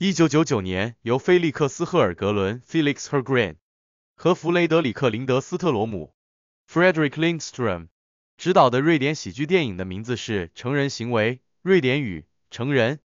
一九九九年，由菲利克斯·赫尔格伦 （Felix Hergren） 和弗雷德里克·林德斯特罗姆 （Fredrik e c l i n d s t r o m 执导的瑞典喜剧电影的名字是《成人行为》（瑞典语：成人）。